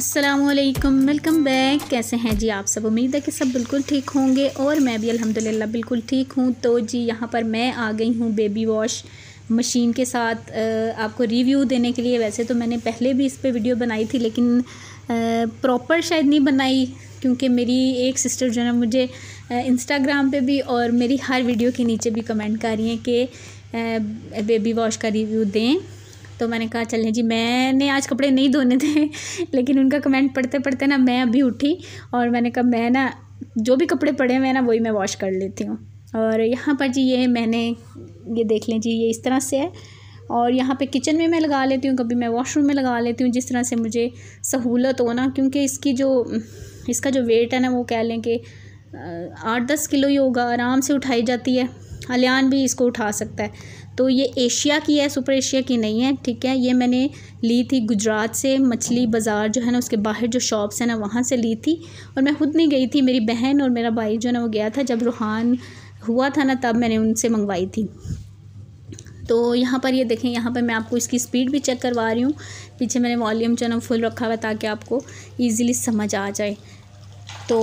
असलकम welcome back कैसे हैं जी आप सब उम्मीद है कि सब बिल्कुल ठीक होंगे और मैं भी अल्हम्दुलिल्लाह बिल्कुल ठीक हूँ तो जी यहाँ पर मैं आ गई हूँ बेबी वॉश मशीन के साथ आपको रिव्यू देने के लिए वैसे तो मैंने पहले भी इस पर वीडियो बनाई थी लेकिन प्रॉपर शायद नहीं बनाई क्योंकि मेरी एक सिस्टर जो है मुझे इंस्टाग्राम पे भी और मेरी हर वीडियो के नीचे भी कमेंट कर रही हैं कि बेबी वॉश का रिव्यू दें तो मैंने कहा चलें जी मैंने आज कपड़े नहीं धोने थे लेकिन उनका कमेंट पढ़ते पढ़ते ना मैं अभी उठी और मैंने कहा मैं ना जो भी कपड़े पड़े हुए हैं ना वही मैं वॉश कर लेती हूँ और यहाँ पर जी ये मैंने ये देख लें जी ये इस तरह से है और यहाँ पे किचन में मैं लगा लेती हूँ कभी मैं वॉशरूम में लगा लेती हूँ जिस तरह से मुझे सहूलत हो ना क्योंकि इसकी जो इसका जो वेट है ना वो कह लें कि आठ दस किलो ही होगा आराम से उठाई जाती है अलियान भी इसको उठा सकता है तो ये एशिया की है सुपर एशिया की नहीं है ठीक है ये मैंने ली थी गुजरात से मछली बाज़ार जो है ना उसके बाहर जो शॉप्स हैं ना वहाँ से ली थी और मैं खुद नहीं गई थी मेरी बहन और मेरा भाई जो है ना वो गया था जब रूहान हुआ था ना तब मैंने उनसे मंगवाई थी तो यहाँ पर ये देखें यहाँ पर मैं आपको इसकी स्पीड भी चेक करवा रही हूँ पीछे मैंने वॉल्यूम जो है ना फुल रखा हुआ ताकि आपको ईज़िली समझ आ जाए तो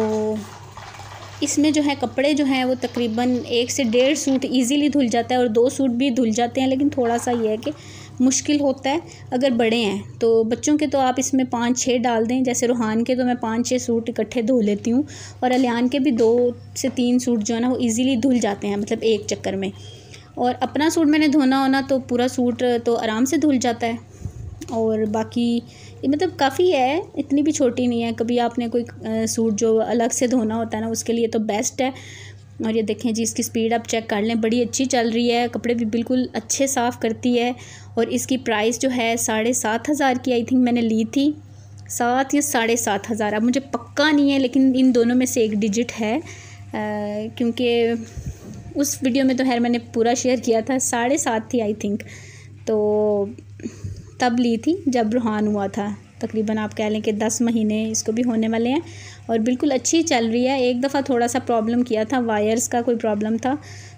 इसमें जो है कपड़े जो हैं वो तकरीबन एक से डेढ़ सूट इजीली धुल जाता है और दो सूट भी धुल जाते हैं लेकिन थोड़ा सा ये है कि मुश्किल होता है अगर बड़े हैं तो बच्चों के तो आप इसमें पाँच छः डाल दें जैसे रूहान के तो मैं पाँच छः सूट इकट्ठे धो लेती हूँ और अलियान के भी दो से तीन सूट जो है ना वो ईज़िली धुल जाते हैं मतलब एक चक्कर में और अपना सूट मैंने धोना होना तो पूरा सूट तो आराम से धुल जाता है और बाकी मतलब काफ़ी है इतनी भी छोटी नहीं है कभी आपने कोई सूट जो अलग से धोना होता है ना उसके लिए तो बेस्ट है और ये देखें जी इसकी स्पीड आप चेक कर लें बड़ी अच्छी चल रही है कपड़े भी बिल्कुल अच्छे साफ़ करती है और इसकी प्राइस जो है साढ़े सात हज़ार की आई थिंक मैंने ली थी सात या साढ़े सात हज़ार अब मुझे पक्का नहीं है लेकिन इन दोनों में से एक डिजिट है क्योंकि उस वीडियो में तो खैर मैंने पूरा शेयर किया था साढ़े सात थी आई थिंक तो तब ली थी जब रूहान हुआ था तकरीबन आप कह लें कि दस महीने इसको भी होने वाले हैं और बिल्कुल अच्छी चल रही है एक दफ़ा थोड़ा सा प्रॉब्लम किया था वायर्स का कोई प्रॉब्लम था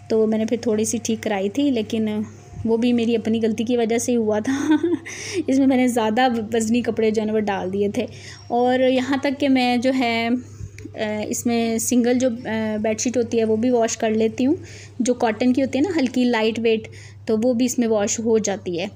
तो मैंने फिर थोड़ी सी ठीक कराई थी लेकिन वो भी मेरी अपनी गलती की वजह से हुआ था इसमें मैंने ज़्यादा वज़नी कपड़े जो है वो डाल दिए थे और यहाँ तक कि मैं जो है इसमें सिंगल जो बेडशीट होती है वो भी वॉश कर लेती हूँ जो कॉटन की होती है ना हल्की लाइट वेट तो वो भी इसमें वॉश हो जाती है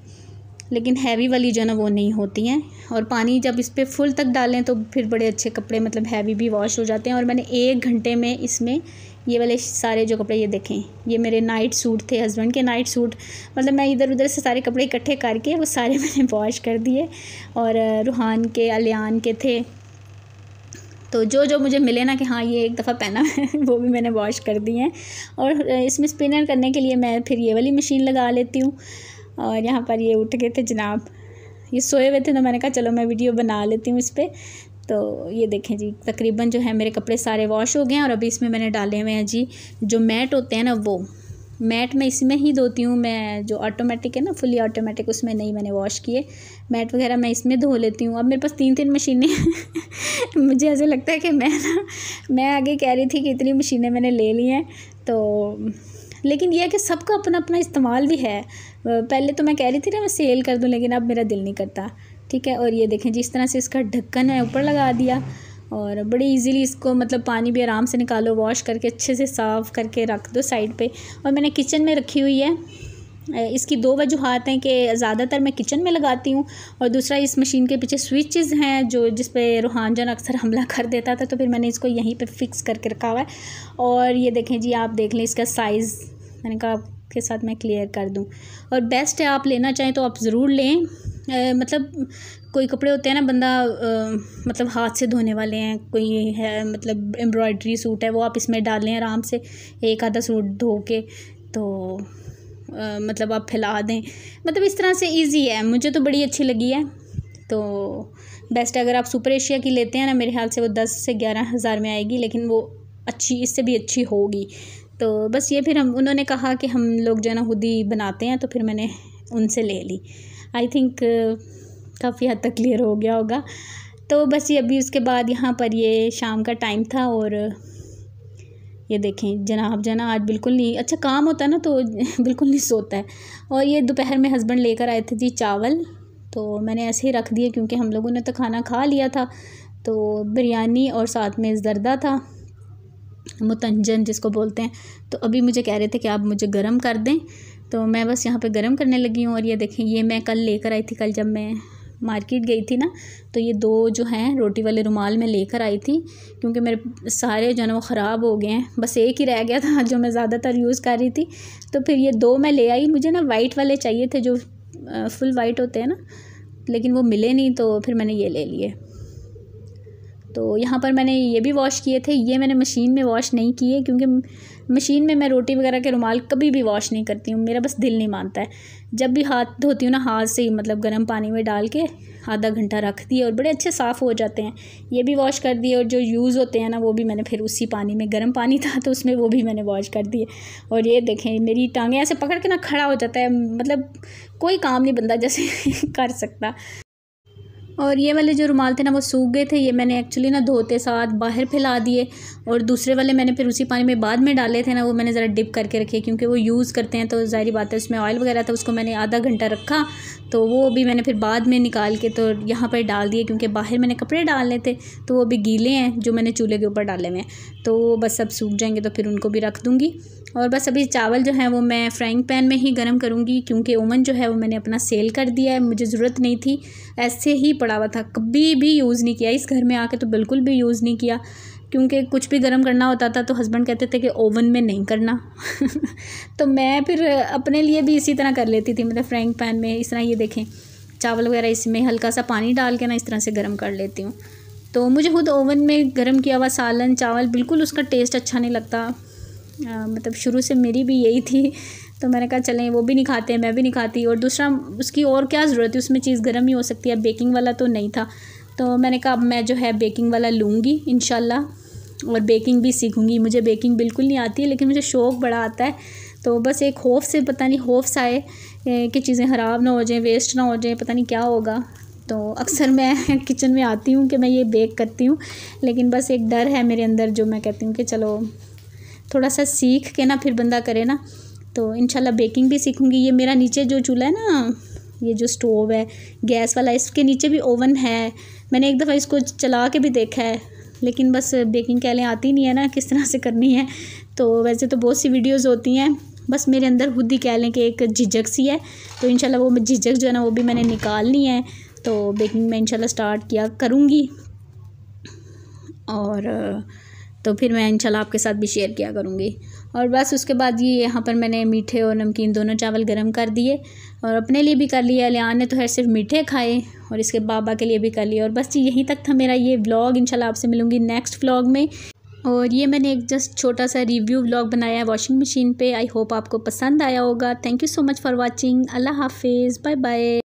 लेकिन हैवी वाली जो है ना वो नहीं होती हैं और पानी जब इस पर फुल तक डालें तो फिर बड़े अच्छे कपड़े मतलब हैवी भी वॉश हो जाते हैं और मैंने एक घंटे में इसमें ये वाले सारे जो कपड़े ये देखें ये मेरे नाइट सूट थे हस्बैंड के नाइट सूट मतलब मैं इधर उधर से सारे कपड़े इकट्ठे करके वो सारे मैंने वॉश कर दिए और रूहान के अलियान के थे तो जो जो मुझे मिले ना कि हाँ ये एक दफ़ा पहना है वो भी मैंने वॉश कर दिए हैं और इसमें स्पिनर करने के लिए मैं फिर ये वाली मशीन लगा लेती हूँ और यहाँ पर ये उठ गए थे जनाब ये सोए हुए थे तो मैंने कहा चलो मैं वीडियो बना लेती हूँ इस पर तो ये देखें जी तकरीबन जो है मेरे कपड़े सारे वॉश हो गए हैं और अभी इसमें मैंने डाले हुए हैं जी जो मैट होते हैं ना वो मैट मैं इसमें ही धोती हूँ मैं जो ऑटोमेटिक है ना फुली ऑटोमेटिक उसमें नहीं मैंने वॉश किए मैट वगैरह मैं इसमें धो लेती हूँ अब मेरे पास तीन तीन मशीनें मुझे ऐसे लगता है कि मैं ना मैं आगे कह रही थी कि इतनी मशीनें मैंने ले ली हैं तो लेकिन यह है कि सबका अपना अपना इस्तेमाल भी है पहले तो मैं कह रही थी ना मैं सेल कर दूँ लेकिन अब मेरा दिल नहीं करता ठीक है और ये देखें जिस तरह से इसका ढक्कन है ऊपर लगा दिया और बड़ी इजीली इसको मतलब पानी भी आराम से निकालो वॉश करके अच्छे से साफ़ करके रख दो साइड पे और मैंने किचन में रखी हुई है इसकी दो वजूहत हैं कि ज़्यादातर मैं किचन में लगाती हूँ और दूसरा इस मशीन के पीछे स्विचेस हैं जो जिस पे जन अक्सर हमला कर देता था तो फिर मैंने इसको यहीं पे फिक्स करके रखा हुआ है और ये देखें जी आप देख लें इसका साइज़ मैंने कहा आपके साथ मैं क्लियर कर दूँ और बेस्ट है आप लेना चाहें तो आप ज़रूर लें आ, मतलब कोई कपड़े होते हैं ना बंदा आ, मतलब हाथ से धोने वाले हैं कोई है मतलब एम्ब्रॉयडरी सूट है वो आप इसमें डालें आराम से एक आधा सूट धो के तो आ, मतलब आप फैला दें मतलब इस तरह से इजी है मुझे तो बड़ी अच्छी लगी है तो बेस्ट अगर आप सुपर एशिया की लेते हैं ना मेरे ख्याल से वो दस से ग्यारह हज़ार में आएगी लेकिन वो अच्छी इससे भी अच्छी होगी तो बस ये फिर हम उन्होंने कहा कि हम लोग जो है ना खुद ही बनाते हैं तो फिर मैंने उनसे ले ली आई थिंक काफ़ी हद तक क्लियर हो गया होगा तो बस ये अभी उसके बाद यहाँ पर ये शाम का टाइम था और ये देखें जनाब जना आज बिल्कुल नहीं अच्छा काम होता है ना तो बिल्कुल नहीं सोता है और ये दोपहर में हस्बैंड लेकर आए थे जी चावल तो मैंने ऐसे ही रख दिए क्योंकि हम लोगों ने तो खाना खा लिया था तो बिरयानी और साथ में जरदा था मुतंजन जिसको बोलते हैं तो अभी मुझे कह रहे थे कि आप मुझे गर्म कर दें तो मैं बस यहाँ पे गर्म करने लगी हूँ और ये देखें ये मैं कल लेकर आई थी कल जब मैं मार्केट गई थी ना तो ये दो जो हैं रोटी वाले रुमाल मैं लेकर आई थी क्योंकि मेरे सारे जो है वो ख़राब हो गए हैं बस एक ही रह गया था जो मैं ज़्यादातर यूज़ कर रही थी तो फिर ये दो मैं ले आई मुझे ना वाइट वाले चाहिए थे जो फुल वाइट होते हैं ना लेकिन वो मिले नहीं तो फिर मैंने ये ले लिए तो यहाँ पर मैंने ये भी वॉश किए थे ये मैंने मशीन में वॉश नहीं किए क्योंकि मशीन में मैं रोटी वगैरह के रुमाल कभी भी वॉश नहीं करती हूँ मेरा बस दिल नहीं मानता है जब भी हाथ धोती हूँ ना हाथ से ही मतलब गर्म पानी में डाल के आधा घंटा रख दिए और बड़े अच्छे साफ़ हो जाते हैं ये भी वॉश कर दिए और जो यूज़ होते हैं ना वो भी मैंने फिर उसी पानी में गर्म पानी था तो उसमें वो भी मैंने वॉश कर दिए और ये देखें मेरी टांगें ऐसे पकड़ के ना खड़ा हो जाता है मतलब कोई काम नहीं बंदा जैसे कर सकता और ये वाले जो रुमाल थे ना वो सूख गए थे ये मैंने एक्चुअली ना धोते साथ बाहर फैला दिए और दूसरे वाले मैंने फिर उसी पानी में बाद में डाले थे ना वो मैंने ज़रा डिप करके रखे क्योंकि वो यूज़ करते हैं तो ज़ाहरी बात है उसमें ऑयल वगैरह था उसको मैंने आधा घंटा रखा तो वो भी मैंने फिर बाद में निकाल के तो यहाँ पर डाल दिए क्योंकि बाहर मैंने कपड़े डालने थे तो वो अभी गीले हैं जो मैंने चूल्हे के ऊपर डाले हुए हैं तो वो बस अब सूख जाएंगे तो फिर उनको भी रख दूँगी और बस अभी चावल जो है वो मैं फ्राइंग पैन में ही गर्म करूँगी क्योंकि ओवन जो है वो मैंने अपना सेल कर दिया है मुझे ज़रूरत नहीं थी ऐसे ही पड़ा हुआ था कभी भी यूज़ नहीं किया इस घर में आके तो बिल्कुल भी यूज़ नहीं किया क्योंकि कुछ भी गर्म करना होता था तो हस्बैंड कहते थे कि ओवन में नहीं करना तो मैं फिर अपने लिए भी इसी तरह कर लेती थी मतलब फ्राइंग पैन में इस तरह ये देखें चावल वगैरह इसमें हल्का सा पानी डाल के ना इस तरह से गर्म कर लेती हूँ तो मुझे खुद ओवन में गर्म किया हुआ सालन चावल बिल्कुल उसका टेस्ट अच्छा नहीं लगता आ, मतलब शुरू से मेरी भी यही थी तो मैंने कहा चलें वो भी नहीं खाते मैं भी नहीं खाती और दूसरा उसकी और क्या ज़रूरत है उसमें चीज़ गर्म ही हो सकती है बेकिंग वाला तो नहीं था तो मैंने कहा अब मैं जो है बेकिंग वाला लूँगी इन और बेकिंग भी सीखूँगी मुझे बेकिंग बिल्कुल नहीं आती है लेकिन मुझे शौक़ बड़ा आता है तो बस एक होफ से पता नहीं होफ सा आए कि चीज़ें ख़राब ना हो जाएँ वेस्ट ना हो जाएँ पता नहीं क्या होगा तो अक्सर मैं किचन में आती हूँ कि मैं ये बेक करती हूँ लेकिन बस एक डर है मेरे अंदर जो मैं कहती हूँ कि चलो थोड़ा सा सीख के ना फिर बंदा करे ना तो इन बेकिंग भी सीखूँगी ये मेरा नीचे जो चूल्हा है ना ये जो स्टोव है गैस वाला इसके नीचे भी ओवन है मैंने एक दफ़ा इसको चला के भी देखा है लेकिन बस बेकिंग लें आती नहीं है ना किस तरह से करनी है तो वैसे तो बहुत सी वीडियोज़ होती हैं बस मेरे अंदर खुद ही कह लें कि एक झिझक सी है तो इन वो झिझक जो है ना वो भी मैंने निकालनी है तो बेकिंग मैं इनशाला स्टार्ट किया करूँगी और तो फिर मैं इनशाला आपके साथ भी शेयर किया करूँगी और बस उसके बाद ये यहाँ पर मैंने मीठे और नमकीन दोनों चावल गर्म कर दिए और अपने लिए भी कर लिया अलियान ने तो है सिर्फ मीठे खाए और इसके बाबा के लिए भी कर लिए और बस यहीं तक था मेरा ये व्लॉग इंशाल्लाह आपसे मिलूँगी नेक्स्ट व्लॉग में और ये मैंने एक जस्ट छोटा सा रिव्यू व्लॉग बनाया है वॉशिंग मशीन पर आई होप आपको पसंद आया होगा thank you so much for watching अल्लाह हाफिज़ बाय बाय